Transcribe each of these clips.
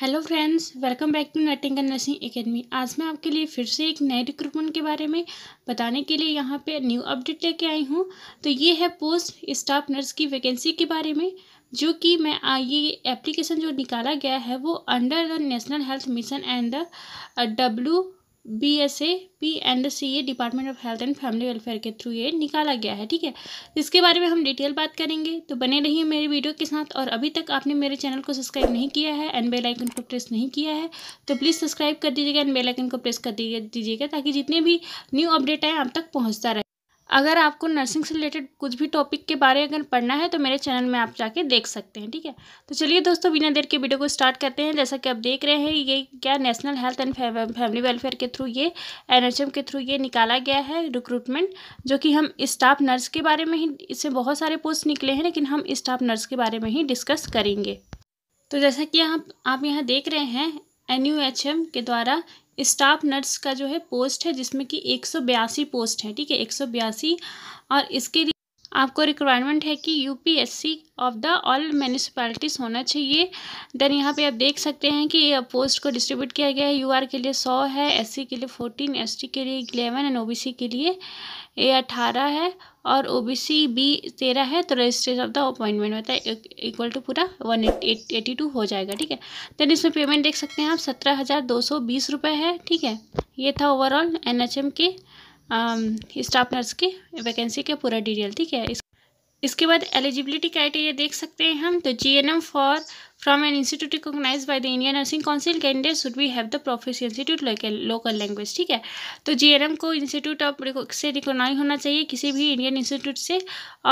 hello friends welcome back to नटिंग and nursing academy आज मैं आपके लिए फिर से एक नए रिक्रूटमेंट के बारे में बताने के लिए यहाँ पे न्यू अपडेट लेके आई हूँ तो ये है पोस्ट स्टाफ नर्स की वैकेंसी के बारे में जो कि मैं ये एप्लीकेशन जो निकाला गया है वो under the national health mission and the W B S A P and C A department of health and family welfare के थ्रू ये निकाला गया है ठीक है इसके बारे में हम डिटेल बात करेंगे तो बने रहिए मेरे वीडियो के साथ और अभी तक आपने मेरे चैनल को सब्सक्राइब नहीं किया है एंड बेल आइकन को प्रेस नहीं किया है तो प्लीज़ सब्सक्राइब कर दीजिएगा एंड बेल आइकन को प्रेस कर दीजिएगा ताकि जितने भी न्यू अपडेट आए आप तक पहुँचता रहे अगर आपको नर्सिंग से रिलेटेड कुछ भी टॉपिक के बारे में अगर पढ़ना है तो मेरे चैनल में आप जाके देख सकते हैं ठीक है तो चलिए दोस्तों बिना देर के वीडियो को स्टार्ट करते हैं जैसा कि आप देख रहे हैं ये क्या national health and family welfare के थ्रू ये एन के थ्रू ये निकाला गया है रिक्रूटमेंट जो कि हम स्टाफ नर्स के बारे में ही इससे बहुत सारे पोस्ट निकले हैं लेकिन हम स्टाफ नर्स के बारे में ही डिस्कस करेंगे तो जैसा कि आप आप यहाँ देख रहे हैं एन के द्वारा स्टाफ नर्स का जो है पोस्ट है जिसमें कि एक सौ बयासी पोस्ट है ठीक है एक सौ बयासी और इसके लिए आपको रिक्वायरमेंट है कि UPSC of the all municipalities होना चाहिए देन यहाँ पे आप देख सकते हैं कि पोस्ट को डिस्ट्रीब्यूट किया गया है यूआर के लिए सौ है एससी के लिए फोर्टीन एसटी के लिए इलेवन एंड ओबीसी के लिए ए अठारह है और ओबीसी बी तेरह है तो रजिस्ट्रेशन ऑफ द अपॉइंटमेंट होता है इक्वल टू पूरा वन एटी टू हो जाएगा ठीक है देन इसमें पेमेंट देख सकते हैं आप सत्रह हज़ार दो सौ बीस रुपये है ठीक है ये था ओवरऑल एन एच एम के स्टाफ um, नर्स की वैकेंसी के पूरा डिटेल ठीक है इस इसके बाद एलिजिबिलिटी क्राइटेरिया देख सकते हैं हम तो G N M for from an institute recognise by the Indian nursing council candidate should we have the proficiency institute local language ठीक है तो जी एन एम को इंस्टीट्यूट ऑफ से रिकोगनाइज होना चाहिए किसी भी इंडियन इंस्टीट्यूट से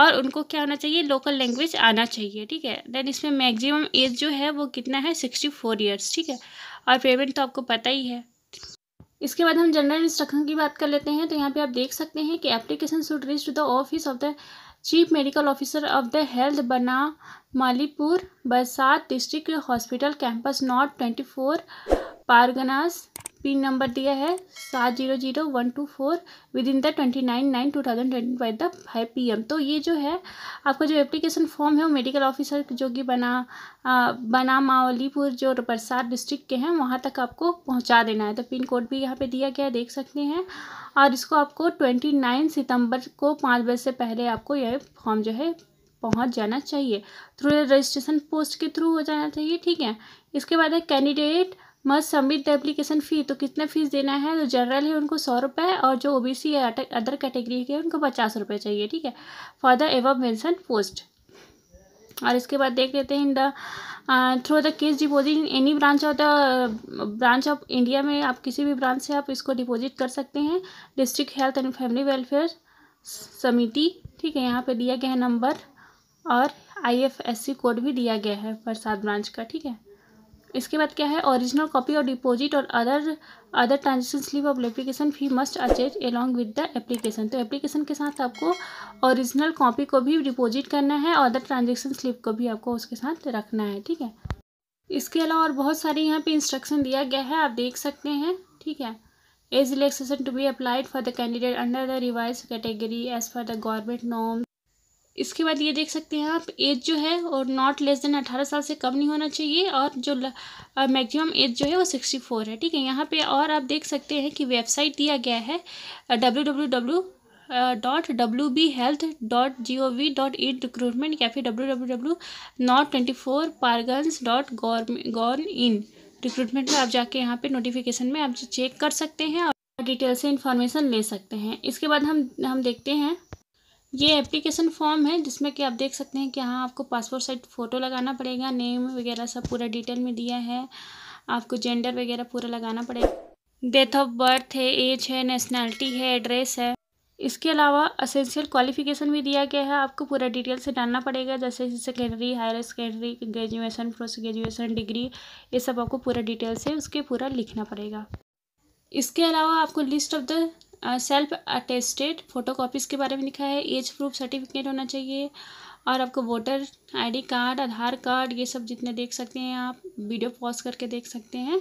और उनको क्या होना चाहिए लोकल लैंग्वेज आना चाहिए ठीक है देन इसमें मैगजिम एज जो है वो कितना है सिक्सटी फोर ईयर्स ठीक है और पेमेंट तो आपको पता ही है इसके बाद हम जनरल इंस्ट्रक्शन की बात कर लेते हैं तो यहाँ पे आप देख सकते हैं कि application should reach to the office of the chief medical officer of the health Banamalipur Barasat district hospital campus north twenty four Parganas pin number दिया है सात zero zero one two four within the twenty nine nine two thousand twenty five the five P M तो ये जो है आपका जो application form है वो मेडिकल ऑफिसर जो कि बना आ, बना मावलीपुर जो बरसात डिस्ट्रिक्ट के हैं वहाँ तक आपको पहुँचा देना है तो पिन कोड भी यहाँ पर दिया गया है देख सकते हैं और इसको आपको ट्वेंटी नाइन सितम्बर को पाँच बजे से पहले आपको यह फॉर्म जो है पहुँच जाना चाहिए थ्रू रजिस्ट्रेशन पोस्ट के थ्रू हो जाना चाहिए ठीक है इसके बाद है candidate must submit the application fee तो, तो कितना फ़ीस देना है तो जनरल है उनको सौ रुपये और जो ओ बी सी या अदर कैटेगरी के उनको पचास रुपये चाहिए ठीक है for the above mentioned post और इसके बाद देख लेते हैं in the through the cash deposit in any branch of the branch of India में आप किसी भी ब्रांच से आप इसको डिपोज़िट कर सकते हैं district health and family welfare समिति ठीक है यहाँ पे दिया गया है नंबर और आईएफएससी कोड भी दिया गया है प्रसाद ब्रांच का ठीक है इसके बाद क्या है ओरिजिनल कॉपी और डिपॉजिट और other other transaction slip of application fee must attach along with the application तो एप्लीकेशन के साथ आपको ओरिजिनल कॉपी को भी डिपॉजिट करना है और अदर ट्रांजेक्शन स्लिप को भी आपको उसके साथ रखना है ठीक है इसके अलावा और बहुत सारे यहाँ पे इंस्ट्रक्शन दिया गया है आप देख सकते हैं ठीक है age relaxation to be applied for the candidate under the revise category as for the government norm इसके बाद ये देख सकते हैं आप एज जो है और नॉट लेस देन अठारह साल से कम नहीं होना चाहिए और जो मैक्सिमम एज जो है वो सिक्सटी फोर है ठीक है यहाँ पे और आप देख सकते हैं कि वेबसाइट दिया गया है W W W dot W B health dot G O V dot in recruitment या फिर W W W dot twenty four Parganas dot gov in recruitment में आप जाके यहाँ पे नोटिफिकेशन में आप चेक कर सकते हैं और डिटेल से इन्फॉर्मेशन ले सकते हैं इसके बाद हम हम देखते हैं ये एप्लीकेशन फॉर्म है जिसमें कि आप देख सकते हैं कि हाँ आपको पासपोर्ट साइज फ़ोटो लगाना पड़ेगा नेम वगैरह सब पूरा डिटेल में दिया है आपको जेंडर वगैरह पूरा लगाना पड़ेगा डेट ऑफ बर्थ है एज है नेशनैलिटी है एड्रेस है इसके अलावा असेंशियल क्वालिफिकेशन भी दिया गया है आपको पूरा डिटेल से डालना पड़ेगा जैसे secondary higher secondary graduation post graduation degree ये सब आपको पूरा डिटेल से उसके पूरा लिखना पड़ेगा इसके अलावा आपको list of the self attested photo copies के बारे में लिखा है एज प्रूफ सर्टिफिकेट होना चाहिए और आपको voter ID card Aadhaar card ये सब जितने देख सकते हैं आप वीडियो पॉज करके देख सकते हैं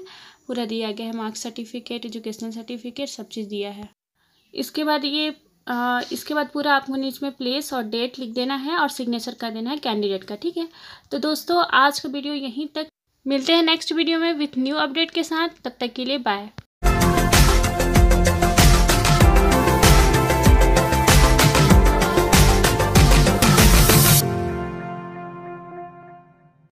पूरा दिया गया है मार्क्स सर्टिफिकेट एजुकेशनल सर्टिफिकेट सब चीज़ दिया है इसके बाद ये आ, इसके बाद पूरा आपको नीचे में प्लेस और डेट लिख देना है और सिग्नेचर कर देना है कैंडिडेट का ठीक है तो दोस्तों आज का वीडियो यहीं तक मिलते हैं नेक्स्ट वीडियो में विथ न्यू अपडेट के साथ तब तक के लिए बाय